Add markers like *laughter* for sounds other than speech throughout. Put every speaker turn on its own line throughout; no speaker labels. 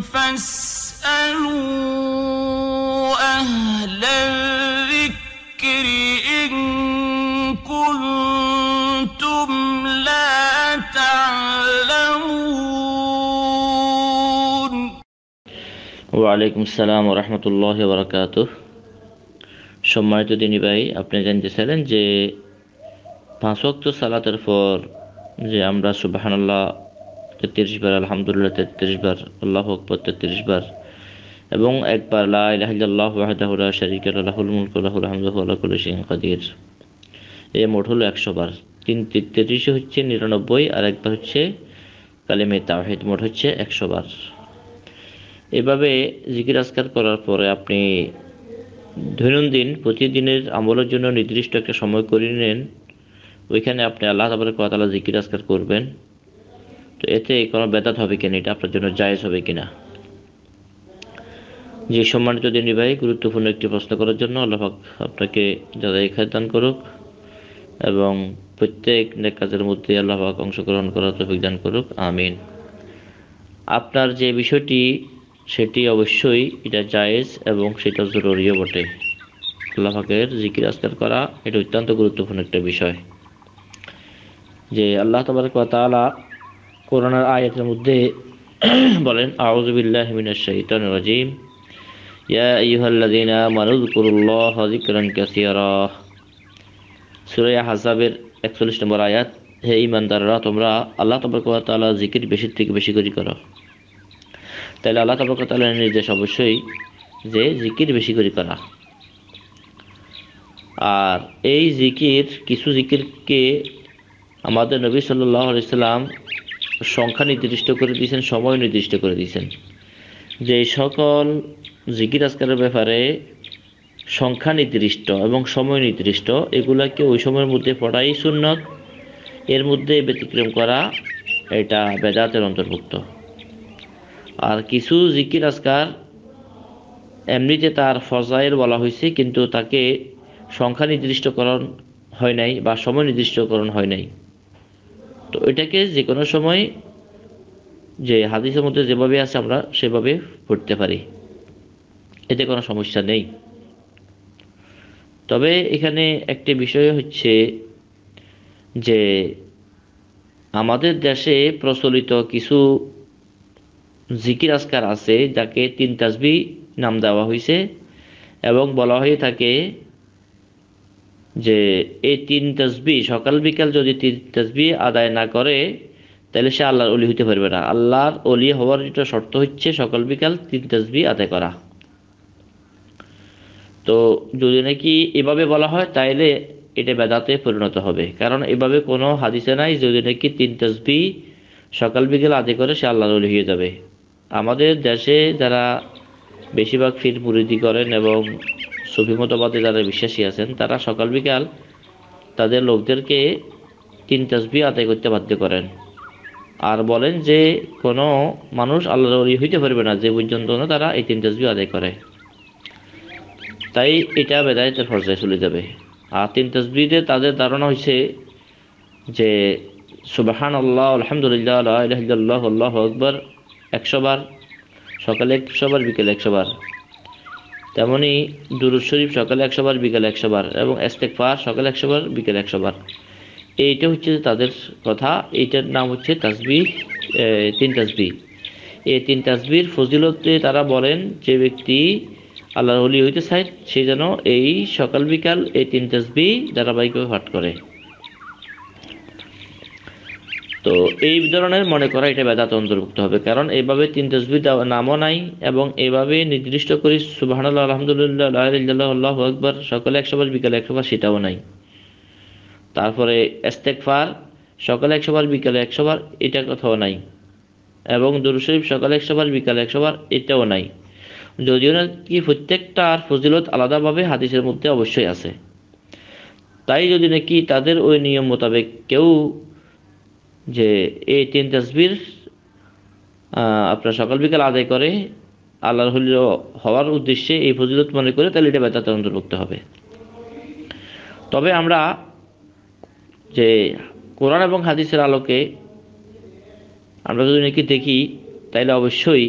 فاسألوا أهل الذكر إن كنتم لا تعلمون وعليكم السلام ورحمة الله وبركاته সম্মানিত দিনী ভাই আপনি জানতে চাইলেন যে পাঁচ ওয়াক্ত সালাতের পর যে আমরা সুবাহানাল্লাহ তেত্রিশ বার আলহামদুলিল্লাহ তেত্রিশ বার আল্লাহ আকবর তেত্রিশ বার এবং একবার লাহ ওয়াহদাহুল্লাহ শরিক আল্লাহুল মুলক আল্লাহুল হামদাহ আল্লাহ সিং কাদির এ মোট হলো একশো বার তিন তেত্রিশে হচ্ছে নিরানব্বই আর একবার হচ্ছে কালিমে তাহিদ মোট হচ্ছে একশো বার এভাবে জিকির আজকার করার পরে আপনি দৈনন্দিন প্রতিদিনের আমলের জন্য নির্দিষ্ট একটা সময় করে নেন ওইখানে আপনি আল্লাহ তাবার কথা জিকির আজকার করবেন তো এতে কোনো ব্যথাত হবে কিনা এটা আপনার জন্য জায়েজ হবে কিনা যে সম্মানিত দিনী ভাই গুরুত্বপূর্ণ একটি প্রশ্ন করার জন্য আল্লাহ আপনাকে যারা এখানে দান করুক এবং প্রত্যেক নেক কাজের মধ্যে আল্লাহ অংশগ্রহণ করার তফিক দান করুক আমিন আপনার যে বিষয়টি সেটি অবশ্যই এটা জায়েজ এবং সেটা জরুরিও বটে আল্লাহের জিকির আস্কার করা এটা অত্যন্ত গুরুত্বপূর্ণ একটা বিষয় যে আল্লাহ কথা তালা করোনার আয়াতের মধ্যে *clears throat* বলেন আউজুবিল্লাহ মিনাশ শাইতান রাজিম ইয়া আইয়ুহাল্লাযীনা আমানু যকুরুল্লাহ যিকরান কাসীরা সূরা আহজাবের 41 নম্বর আয়াত হে ইমানদাররা তোমরা আল্লাহ তাবারক ওয়া তাআলা জিকির বেশি থেকে বেশি করে করো তাহলে আল্লাহ তাবারক ওয়া তাআলার নির্দেশ অবশ্যই যে জিকির বেশি করে করা আর এই জিকির কিছু জিকিরকে আমাদের নবী সাল্লাহ ইসলাম সংখ্যা নির্দিষ্ট করে দিয়েছেন সময় নির্দিষ্ট করে দিয়েছেন যে সকল জিকির আজকারের ব্যাপারে সংখ্যা নির্দিষ্ট এবং সময় নির্দিষ্ট এগুলাকে ওই সময়ের মধ্যে পড়াই সুন্নত এর মধ্যে ব্যতিক্রম করা এটা বেদাতের অন্তর্ভুক্ত আর কিছু জিকির আজকার এমনিতে তার ফজায়ের বলা হয়েছে কিন্তু তাকে সংখ্যা নির্দিষ্টকরণ হয় নাই বা সময় নির্দিষ্টকরণ হয় নাই তো এটাকে যে কোনো সময় যে হাদিসের মধ্যে যেভাবে আছে আমরা সেভাবে পড়তে পারি এতে কোনো সমস্যা নেই তবে এখানে একটি বিষয় হচ্ছে যে আমাদের দেশে প্রচলিত কিছু জিকির আসকার আছে যাকে তিন তাসবি নাম দেওয়া হয়েছে এবং বলা হয়ে থাকে যে এই তিন তসবি সকাল বিকাল যদি তিন তসবি আদায় না করে তাহলে সে আল্লাহর অলি হইতে পারবে না আল্লাহর অলি হওয়ার যেটা শর্ত হচ্ছে সকাল বিকাল তিন তসবি আদায় করা তো যদি নাকি এভাবে বলা হয় তাইলে এটা বেদাতে পরিণত হবে কারণ এভাবে কোনো হাদিসে নাই যদি নাকি তিন তসবি সকাল বিকেল আদায় করে সে আল্লাহর অলি হয়ে যাবে আমাদের দেশে যারা বেশিরভাগ ফির মুরিদি করেন এবং সুফি মতবাদে যারা বিশ্বাসী আছেন তারা সকাল বিকাল তাদের লোকদেরকে তিন তসবি আদায় করতে বাধ্য করেন আর বলেন যে কোনো মানুষ আল্লাহ হইতে পারবে না যে পর্যন্ত না তারা এই তিন তসবি আদায় করে তাই এটা বেদায়তের পর্যায়ে চলে যাবে আর তিন তসবিতে তাদের ধারণা হয়েছে যে সুবাহান আল্লাহ আলহামদুলিল্লাহ আল্লাহ আল্লাহ আকবর বার সকালে একশোবার বিকেলে একশো বার তেমনই দুরুদ শরীফ সকালে একশো বার বিকালে একশো বার এবং পার সকালে একশো বার বিকালে একশো বার এইটা হচ্ছে তাদের কথা এইটার নাম হচ্ছে তাসবি তিন তাসবি এই তিন তাসবির ফজিলতে তারা বলেন যে ব্যক্তি আল্লাহ হইতে চায় সে যেন এই সকাল বিকাল এই তিন তাসবি ধারাবাহিকভাবে পাঠ করে তো এই ধরনের মনে করা এটা বেদাত অন্তর্ভুক্ত হবে কারণ এইভাবে তিন তসবি নামও নাই এবং এভাবে নির্দিষ্ট করে সুবাহ আলহামদুলিল্লাহ আল্লাহ আকবর সকালে একশো বার বিকালে একশো বার সেটাও নাই তারপরে এস্তেকফার সকালে একশো বার বিকালে একশো বার এটা কোথাও নাই এবং দুরুশরীফ সকালে একশো বার বিকালে একশো বার এটাও নাই যদিও নাকি প্রত্যেকটার ফজিলত আলাদাভাবে হাদিসের মধ্যে অবশ্যই আছে তাই যদি নাকি তাদের ওই নিয়ম মোতাবেক কেউ যে এই তিন তসবির আপনার সকাল বিকাল আদায় করে আল্লাহর হলি হওয়ার উদ্দেশ্যে এই ফজিলত মনে করে তাহলে এটা বেতাতে অন্তর্ভুক্ত হবে তবে আমরা যে কোরআন এবং হাদিসের আলোকে আমরা যদি নাকি দেখি তাইলে অবশ্যই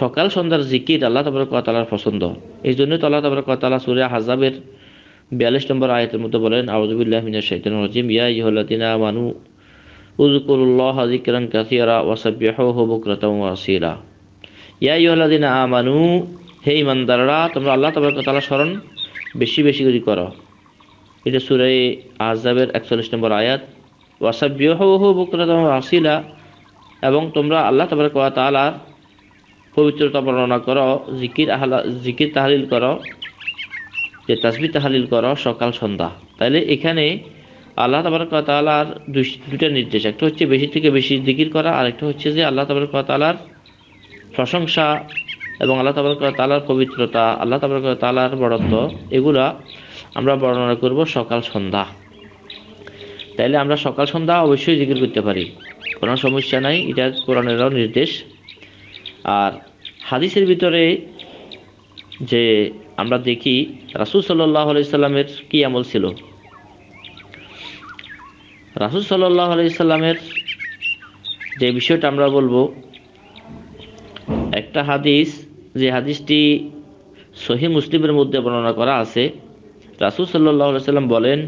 সকাল সন্ধ্যার জিকির আল্লাহ তাবার কতালার পছন্দ এই জন্য তো আল্লাহ তাবার কতালা সুরে হাজাবের বিয়াল্লিশ নম্বর আয়তের মধ্যে বলেন আউজুবুল্লাহ মিনার শৈতন রাজিম ইয়া ইহলাদিনা মানু উজকুরুল্লাহ জিকরান কাসিরা ওয়াসাবিহু বুকরাতাম ওয়াসিলা ইয়া ইউহালাদিনা আমানু হে ইমানদাররা তোমরা আল্লাহ তাবারক তাআলা স্মরণ বেশি বেশি করে করো এটা সূরা আহজাবের 41 নম্বর আয়াত ওয়াসাবিহু বুকরাতাম ওয়াসিলা এবং তোমরা আল্লাহ তাবারক ওয়া তাআলার পবিত্রতা বর্ণনা করো জিকির আহলা জিকির তাহলিল করো যে তাসবি তাহালিল করো সকাল সন্ধ্যা তাহলে এখানে আল্লাহ তাবারকালার দুটা নির্দেশ একটা হচ্ছে বেশি থেকে বেশি জিকির করা আর একটা হচ্ছে যে আল্লাহ তাবারকালার প্রশংসা এবং আল্লাহ তাবারকালার পবিত্রতা আল্লাহ কাতালার বরত্ব এগুলা আমরা বর্ণনা করব সকাল সন্ধ্যা তাইলে আমরা সকাল সন্ধ্যা অবশ্যই জিকির করতে পারি কোনো সমস্যা নাই এটা কোরআনেরও নির্দেশ আর হাদিসের ভিতরে যে আমরা দেখি রাসুল সাল্লাহ আলাইসাল্লামের কী আমল ছিল রাসুল সাল্লাহ আলাইসাল্লামের যে বিষয়টা আমরা বলবো একটা হাদিস যে হাদিসটি সহি মুসলিমের মধ্যে বর্ণনা করা আছে রাসুল সাল্লাহ সাল্লাম বলেন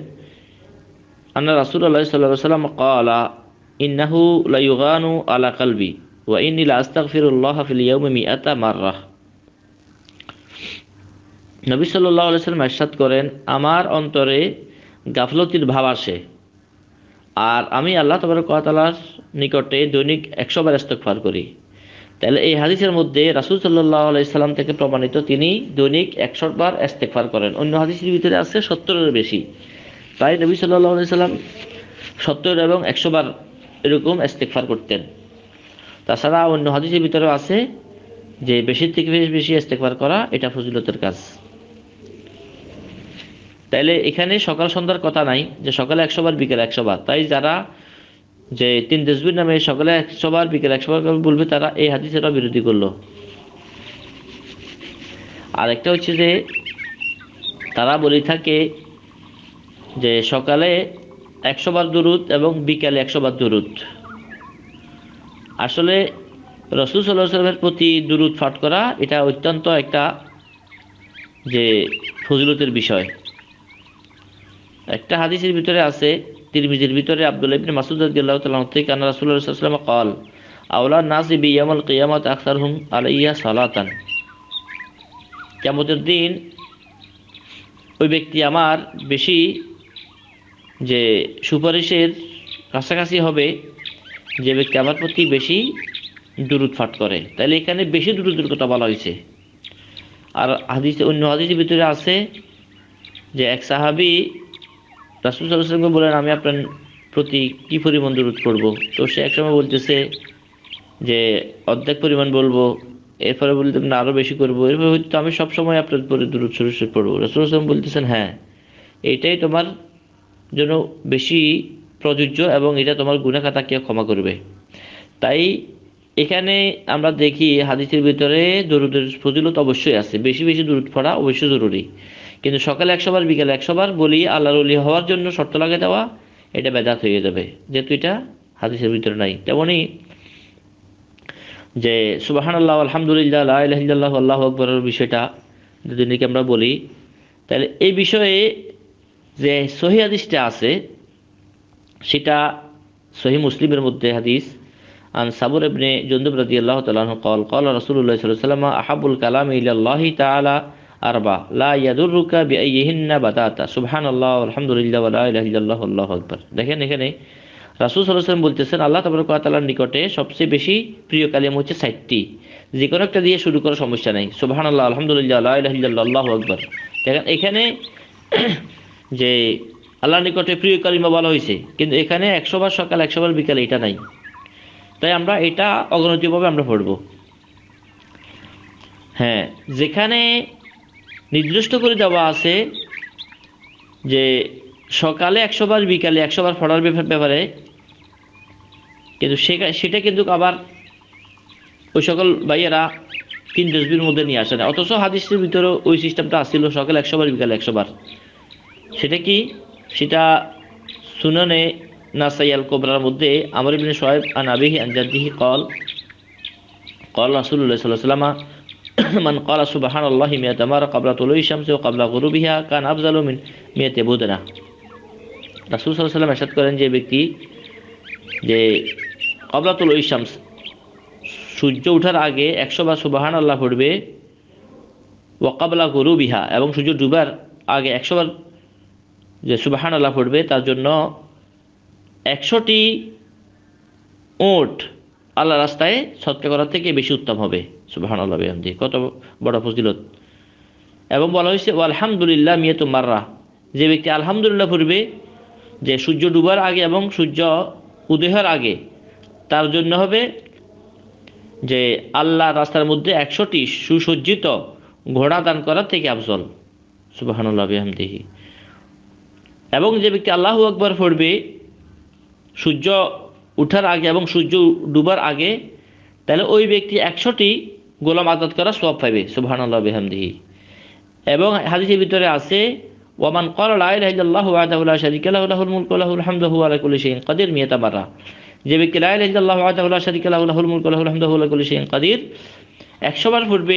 আন্না রাসুল আল্লাহ সাল্লাহ সাল্লাম কলা ইন্নাহু লাইগানু আলা কালবি ওয়া ইন্নি ফিরুল্লাহ ফিল ইয়াউমি মিআতা মাররাহ নবী সাল্লাল্লাহু আলাইহি সাল্লাম করেন আমার অন্তরে গাফলতির ভাব আসে আর আমি আল্লাহ তবর কাতালার নিকটে দৈনিক একশো বার ইস্তকফার করি তাহলে এই হাদিসের মধ্যে রাসুল সাল্লাহ আলাইসাল্লাম থেকে প্রমাণিত তিনি দৈনিক একশো বার ইস্তেকফার করেন অন্য হাদিসের ভিতরে আছে সত্তরের বেশি তাই নবী সাল্লাহ আলাইসাল্লাম সত্তর এবং একশো বার এরকম ইস্তেকফার করতেন তাছাড়া অন্য হাদিসের ভিতরেও আছে যে বেশির থেকে বেশি বেশি ফার করা এটা ফজিলতের কাজ তাইলে এখানে সকাল সন্ধ্যার কথা নাই যে সকালে একশো বার বিকেল একশো বার তাই যারা যে তিন দেশবির নামে সকালে একশো বার বিকেল একশো বার বলবে তারা এই হাদিসেরা বিরোধী করলো আরেকটা হচ্ছে যে তারা বলি থাকে যে সকালে একশো বার দুরুদ এবং বিকালে একশো বার দুরুদ আসলে রসুল সাল্লাহ সাল্লামের প্রতি দুরুদ ফাট করা এটা অত্যন্ত একটা যে ফজলতের বিষয় একটা হাদিসের ভিতরে আছে তিরমিজির ভিতরে আব্দুল ইবিন মাসুদ রাদিয়াল্লাহু থেকে আন রাসুল্লাহাম কল আউলা قال আওলা কিয়ামত আখতার কিয়ামাত আকসারহুম আলাইয়া সালাতান কেমতের দিন ওই ব্যক্তি আমার বেশি যে সুপারিশের কাছাকাছি হবে যে ব্যক্তি আমার প্রতি বেশি দুরুদ ফাট করে তাহলে এখানে বেশি দুরুদের কথা বলা হয়েছে আর হাদিস অন্য হাদিসের ভিতরে আছে যে এক সাহাবি রাসুল সাল্লাহ বলেন আমি আপনার প্রতি কি পরিমাণ দূর করব তো সে একসময় বলতেছে যে অর্ধেক পরিমাণ বলবো এরপরে বলতে না আরও বেশি করবো এরপরে হয়তো আমি সবসময় আপনার পরে দূরত সরস্বর পড়বো রাসুল আসলাম বলতেছেন হ্যাঁ এটাই তোমার জন্য বেশি প্রযোজ্য এবং এটা তোমার গুণাখাতাকে ক্ষমা করবে তাই এখানে আমরা দেখি হাদিসের ভিতরে দরুদের ফজিলত অবশ্যই আছে বেশি বেশি দূরত পড়া অবশ্যই জরুরি কিন্তু সকালে একশোবার বিকালে একশোবার বলি আল্লাহর অলি হওয়ার জন্য শর্ত লাগে দেওয়া এটা বেদাত হয়ে যাবে যেহেতু এটা হাদিসের ভিতরে নাই তেমনই যে সুবাহান আল্লাহ আলহামদুলিল্লাহ আল্লাহ আল্লাহ আকবরের বিষয়টা যদি নাকি আমরা বলি তাহলে এই বিষয়ে যে সহি হাদিসটা আছে সেটা সহি মুসলিমের মধ্যে হাদিস আন সাবুর ইবনে জন্দুব রাদিয়াল্লাহু তাআলা কল কল রাসূলুল্লাহ সাল্লাল্লাহু আলাইহি ওয়াসাল্লাম আহাবুল কালাম ইলাল্লাহি তাআলা আরবা লা ইয়াদুর রুকা ইয়াদুরুকা বিআইহিন্না বাতাতা আল্লাহ আলহামদুলিল্লাহ ওয়া লা ইলাহা ইল্লাল্লাহু আল্লাহু আকবার দেখেন এখানে রাসূল সাল্লাল্লাহু বলতেছেন আল্লাহ তাবারক ওয়া তাআলার নিকটে সবচেয়ে বেশি প্রিয় কালেমা হচ্ছে 60টি যে কোনো একটা দিয়ে শুরু করার সমস্যা নাই আল্লাহ আলহামদুলিল্লাহ লা ইলাহা ইল্লাল্লাহ আল্লাহু আকবার দেখেন এখানে *clears throat* যে আল্লাহর নিকটে প্রিয় কালিমা বলা হয়েছে কিন্তু এখানে একশো বার সকাল একশো বার বিকালে এটা নাই তাই আমরা এটা অগণতিভাবে আমরা পড়ব হ্যাঁ যেখানে নির্দিষ্ট করে দেওয়া আছে যে সকালে একশো বার বিকালে একশো বার ফড়ার ব্যাপারে কিন্তু সেটা কিন্তু আবার ওই সকল ভাইয়েরা তিন তসবির মধ্যে নিয়ে আসে না অথচ হাদিসের ভিতরে ওই সিস্টেমটা আসছিল সকাল একশো বার বিকালে একশো বার সেটা কি সেটা সুনানে নাসাইয়াল কোবরার মধ্যে আমার ইবনে সোহেব আন আবিহি আনজাদিহি কল কল রাসুল্লাহ সাল্লাহ সাল্লামা *coughs* মান কলা সুবাহান আল্লাহ মিয়াতে মারা কাবলা তুলই শামসে ও কাবলা গরুবিহা কান আফজালু মিন মিয়াতে صلى الله عليه وسلم এসাদ করেন যে ব্যক্তি যে কবলাতুল ইসামস সূর্য ওঠার আগে 100 বার সুবাহান আল্লাহ পড়বে ও কাবলা গরু বিহা এবং সূর্য ডুবার আগে 100 বার যে সুবাহান আল্লাহ পড়বে তার জন্য একশোটি ওট আল্লাহ রাস্তায় সৎকার করার থেকে বেশি উত্তম হবে সুবাহান আল্লাহ বিহামদি কত বড় ফজিলত এবং বলা হয়েছে আলহামদুলিল্লাহ মিয়াত মাররা যে ব্যক্তি আলহামদুলিল্লাহ পূর্বে যে সূর্য ডুবার আগে এবং সূর্য উদয়ের আগে তার জন্য হবে যে আল্লাহ রাস্তার মধ্যে একশোটি সুসজ্জিত ঘোড়া দান করার থেকে আফজল সুবাহানুল্লাহ বিহামদিহি এবং যে ব্যক্তি আল্লাহ আকবর পড়বে সূর্য উঠার আগে এবং সূর্য ডুবার আগে তাহলে ওই ব্যক্তি একশোটি গোলাম আজাদ করা সব পাইবে সুবহান আল্লাহ বেহামদিহি এবং হাদিসের ভিতরে আছে ওমান কল আল্লাহ আদাউল্লাহ কাদির যে ব্যক্তি লা ইলাহা কাদির একশো বার পূর্বে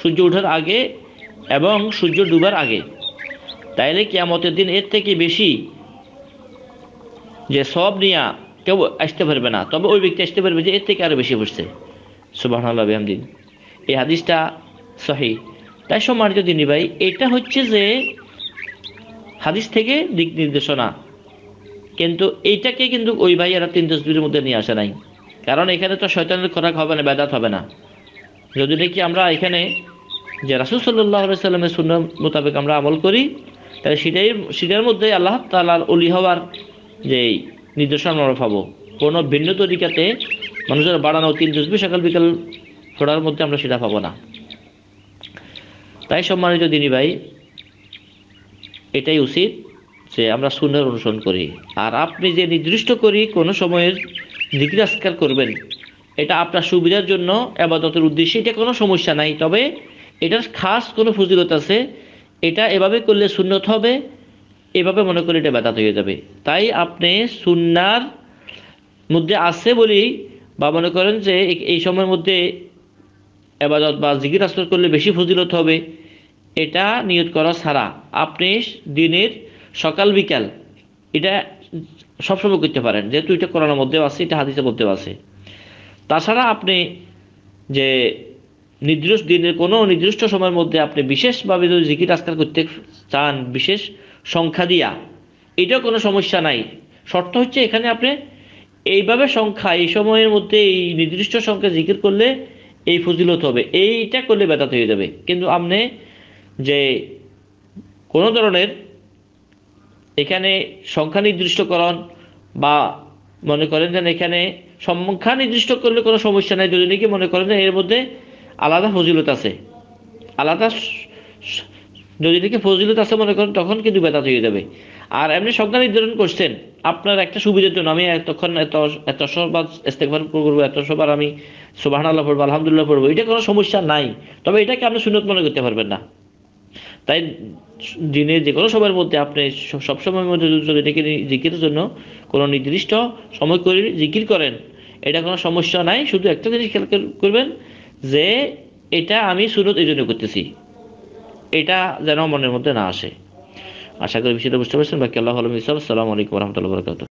সূর্য ওঠার আগে এবং সূর্য ডুবার আগে তাইলে আমতের দিন এর থেকে বেশি যে সব নিয়া কেউ আসতে পারবে না তবে ওই ব্যক্তি আসতে পারবে যে এর থেকে আরো বেশি পড়ছে আল্লাহ বেহামদিন এই হাদিসটা সহি তাই সম্মানিত দিনী ভাই এটা হচ্ছে যে হাদিস থেকে দিক নির্দেশনা কিন্তু এইটাকে কিন্তু ওই ভাই এরা তিন তসবির মধ্যে নিয়ে আসে নাই কারণ এখানে তো শয়তানের খোরাক হবে না বেদাত হবে না যদি দেখি আমরা এখানে যে রাসুল সাল্লাহ সাল্লামের শূন্য মোতাবেক আমরা আমল করি তাহলে সেটাই সেটার মধ্যে আল্লাহ তালার অলি হওয়ার যে নির্দেশনা আমরা পাবো কোনো ভিন্ন তরিকাতে মানুষের বাড়ানো তিন তসবি সকাল বিকাল ঘোড়ার মধ্যে আমরা সেটা পাবো না তাই সম্মানিত দিনী ভাই এটাই উচিত যে আমরা সুন্দর অনুসরণ করি আর আপনি যে নির্দিষ্ট করি কোনো সময়ের জিজ্ঞাসকার করবেন এটা আপনার সুবিধার জন্য আবাদতের উদ্দেশ্যে এটা কোনো সমস্যা নাই তবে এটার খাস কোনো ফজিলত আছে এটা এভাবে করলে সুন্নত হবে এভাবে মনে করি এটা ব্যথাত হয়ে যাবে তাই আপনি সুন্নার মধ্যে আছে বলেই বা মনে করেন যে এই সময়ের মধ্যে এবাদত বা জিকির আসর করলে বেশি ফজিলত হবে এটা নিয়ত করা ছাড়া আপনি দিনের সকাল বিকাল এটা সবসময় করতে পারেন যেহেতু এটা করোনার মধ্যে আছে এটা হাদিসের মধ্যেও আছে তাছাড়া আপনি যে নির্দিষ্ট দিনের কোনো নির্দিষ্ট সময়ের মধ্যে আপনি বিশেষভাবে যদি জিকির আজকাল করতে চান বিশেষ সংখ্যা দিয়া এটাও কোনো সমস্যা নাই শর্ত হচ্ছে এখানে আপনি এইভাবে সংখ্যা এই সময়ের মধ্যে এই নির্দিষ্ট সংখ্যা জিকির করলে এই ফজিলত হবে এইটা করলে ব্যথা হয়ে যাবে কিন্তু আপনি যে কোনো ধরনের এখানে সংখ্যা নির্দিষ্টকরণ বা মনে করেন যেন এখানে সংখ্যা নির্দিষ্ট করলে কোনো সমস্যা নাই যদি নাকি মনে করেন যে এর মধ্যে আলাদা ফজিলত আছে আলাদা যদি নাকি ফজিলত আছে মনে করেন তখন কিন্তু ব্যথা হয়ে যাবে আর এমনি সংখ্যা নির্ধারণ করছেন আপনার একটা সুবিধার জন্য আমি এতক্ষণ এত এত সবার ইস্তেকবার করবো এত সবার আমি সোবাহান আল্লাহ পড়বো আলহামদুলিল্লাহ পড়বো এটা কোনো সমস্যা নাই তবে এটাকে আপনি সুনত মনে করতে পারবেন না তাই দিনে যে কোনো সময়ের মধ্যে আপনি সবসময়ের মধ্যে যদি এটাকে জিকির জন্য কোনো নির্দিষ্ট সময় করে জিকির করেন এটা কোনো সমস্যা নাই শুধু একটা জিনিস খেয়াল করবেন যে এটা আমি সুনত এই জন্য করতেছি এটা যেন মনের মধ্যে না আসে আশা করি বিষয়টা বুঝতে পারছেন বাকি আল্লাহ আলম ইসলাম আসসালামু আলাইকুম রহমতুল্লাহ বরকাত